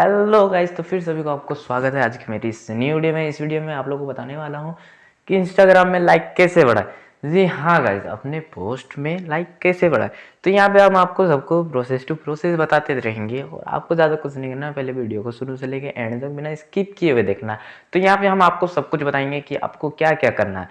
hello guys तो फिर सभी को आपको स्वागत है आज की मेरी इस न्यू वीडियो में इस वीडियो में आप लोगों को बताने वाला हूँ कि इंस्टाग्राम में लाइक कैसे बढ़ाए जी हाँ गाइस अपने पोस्ट में लाइक कैसे बढ़ाए तो यहाँ पे हम आपको सबको प्रोसेस टू प्रोसेस बताते रहेंगे और आपको ज़्यादा कुछ नहीं करना पहले वीडियो को शुरू से लेकर एंड तक बिना स्किप किए हुए देखना तो यहाँ पर हम आपको सब कुछ बताएंगे कि आपको क्या क्या करना है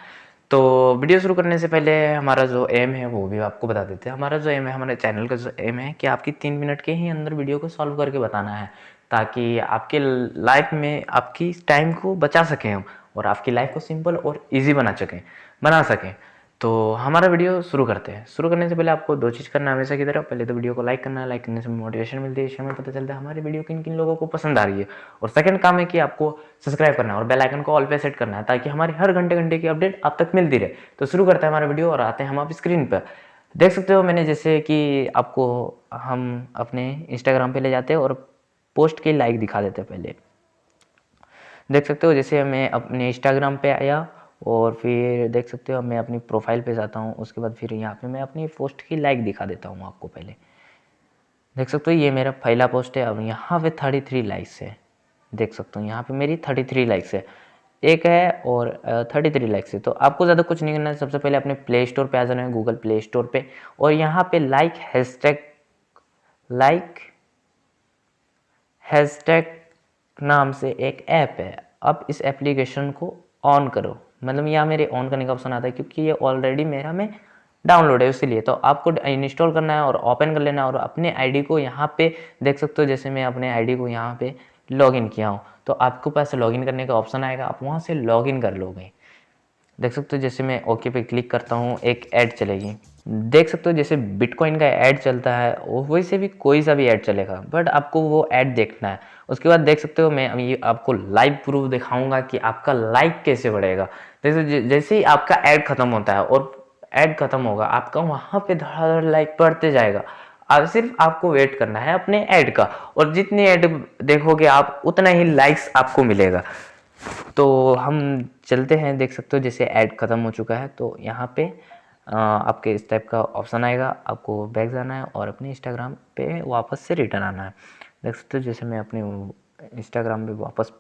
तो वीडियो शुरू करने से पहले हमारा जो एम है वो भी आपको बता देते हैं हमारा जो एम है हमारे चैनल का जो एम है कि आपकी तीन मिनट के ही अंदर वीडियो को सॉल्व करके बताना है ताकि आपके लाइफ में आपकी टाइम को बचा सकें हम और आपकी लाइफ को सिंपल और इजी बना सकें बना सकें तो हमारा वीडियो शुरू करते हैं शुरू करने से पहले आपको दो चीज़ करना हमेशा की तरह पहले तो वीडियो को लाइक करना लाइक करने से मोटिवेशन मिलती है शेयर हमें पता चलता है हमारी वीडियो किन किन लोगों को पसंद आ रही है और सेकंड काम है कि आपको सब्सक्राइब करना और बेल आइकन को ऑल पे सेट करना है ताकि हमारी हर घंटे घंटे की अपडेट आप तक मिलती रहे तो शुरू करते हैं हमारा वीडियो और आते हैं हम आप स्क्रीन पर देख सकते हो मैंने जैसे कि आपको हम अपने इंस्टाग्राम पर ले जाते हैं और पोस्ट के लाइक दिखा देते हैं पहले देख सकते हो जैसे मैं अपने इंस्टाग्राम पे आया और फिर देख सकते हो मैं अपनी प्रोफाइल पे जाता हूँ उसके बाद फिर यहाँ पे मैं अपनी पोस्ट की लाइक दिखा देता हूँ आपको पहले देख सकते हो ये मेरा पहला पोस्ट है और यहाँ पे थर्टी थ्री लाइक्स है देख सकते हो यहाँ पे मेरी थर्टी थ्री लाइक्स है एक है और थर्टी थ्री लाइक्स है तो आपको ज़्यादा कुछ नहीं करना है सबसे पहले अपने प्ले स्टोर पर आ जाना है गूगल प्ले स्टोर पर और यहाँ पर लाइक टैग लाइक हैशटैग नाम से एक ऐप है अब इस एप्लीकेशन को ऑन करो मतलब यहाँ मेरे ऑन करने का ऑप्शन आता है क्योंकि ये ऑलरेडी मेरा में डाउनलोड है इसीलिए तो आपको इंस्टॉल करना है और ओपन कर लेना है और अपने आईडी को यहाँ पे देख सकते हो जैसे मैं अपने आईडी को यहाँ पे लॉगिन किया हूँ तो आपके पास लॉगिन करने का ऑप्शन आएगा आप वहाँ से लॉगिन कर लोगे देख सकते हो जैसे मैं ओके पे क्लिक करता हूँ एक ऐड चलेगी देख सकते हो जैसे बिटकॉइन का ऐड चलता है वैसे भी कोई सा भी ऐड चलेगा बट आपको वो ऐड देखना है उसके बाद देख सकते हो मैं अभी आपको लाइव प्रूफ दिखाऊंगा कि आपका लाइक कैसे बढ़ेगा जैसे जैसे ही आपका ऐड ख़त्म होता है और ऐड ख़त्म होगा आपका वहाँ पे धड़ाधड़ लाइक बढ़ते जाएगा आप सिर्फ आपको वेट करना है अपने ऐड का और जितने ऐड देखोगे आप उतना ही लाइक्स आपको मिलेगा तो हम चलते हैं देख सकते हो जैसे ऐड ख़त्म हो चुका है तो यहाँ पे आपके इस टाइप का ऑप्शन आएगा आपको बैग जाना है और अपने इंस्टाग्राम पे वापस से रिटर्न आना है देख सकते हो जैसे मैं अपने इंस्टाग्राम पे वापस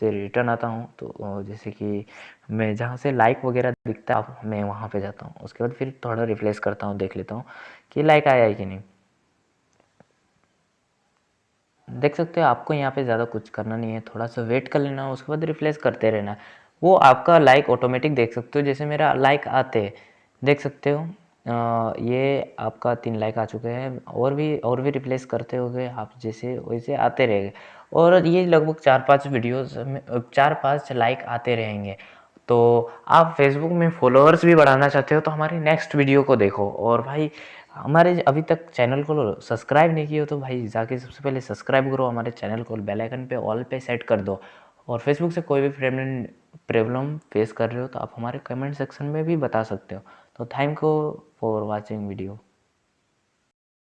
से रिटर्न आता हूँ तो जैसे कि मैं जहाँ से लाइक वगैरह दिखता है मैं वहाँ पर जाता हूँ उसके बाद फिर थोड़ा रिफ्लेस करता हूँ देख लेता हूँ कि लाइक आया है कि नहीं देख सकते हो आपको यहाँ पे ज़्यादा कुछ करना नहीं है थोड़ा सा वेट कर लेना है उसके बाद रिफ्लेस करते रहना है वो आपका लाइक ऑटोमेटिक देख सकते हो जैसे मेरा लाइक आते देख सकते हो ये आपका तीन लाइक आ चुके हैं और भी और भी रिप्लेस करते हो आप जैसे वैसे आते रहेंगे और ये लगभग चार पांच वीडियोस में चार पांच लाइक आते रहेंगे तो आप फेसबुक में फॉलोअर्स भी बढ़ाना चाहते हो तो हमारे नेक्स्ट वीडियो को देखो और भाई हमारे अभी तक चैनल को सब्सक्राइब नहीं किया हो तो भाई जाके सबसे पहले सब्सक्राइब करो हमारे चैनल को बेलाइकन पर ऑल पे सेट कर दो और फेसबुक से कोई भी प्रेमेंट प्रॉब्लम फेस कर रहे हो तो आप हमारे कमेंट सेक्शन में भी बता सकते हो तो thank you for watching video